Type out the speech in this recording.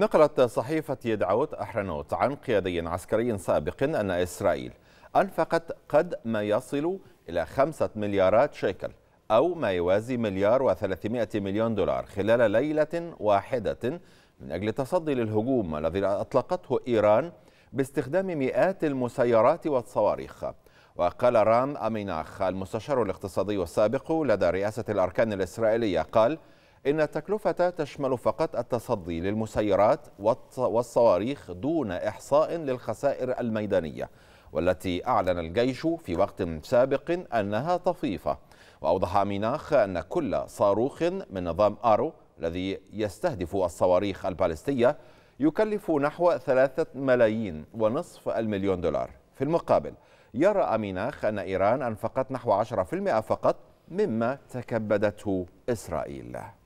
نقلت صحيفة يدعوت أحرنوت عن قيادي عسكري سابق أن إسرائيل أنفقت قد ما يصل إلى خمسة مليارات شيكل أو ما يوازي مليار و300 مليون دولار خلال ليلة واحدة من أجل التصدي للهجوم الذي أطلقته إيران باستخدام مئات المسيرات والصواريخ وقال رام أميناخ المستشار الاقتصادي السابق لدى رئاسة الأركان الإسرائيلية قال إن التكلفة تشمل فقط التصدي للمسيرات والصواريخ دون إحصاء للخسائر الميدانية والتي أعلن الجيش في وقت سابق أنها طفيفة وأوضح ميناخ أن كل صاروخ من نظام آرو الذي يستهدف الصواريخ البالستية يكلف نحو ثلاثة ملايين ونصف المليون دولار في المقابل يرى أميناخ أن إيران أنفقت نحو 10% فقط مما تكبدته إسرائيل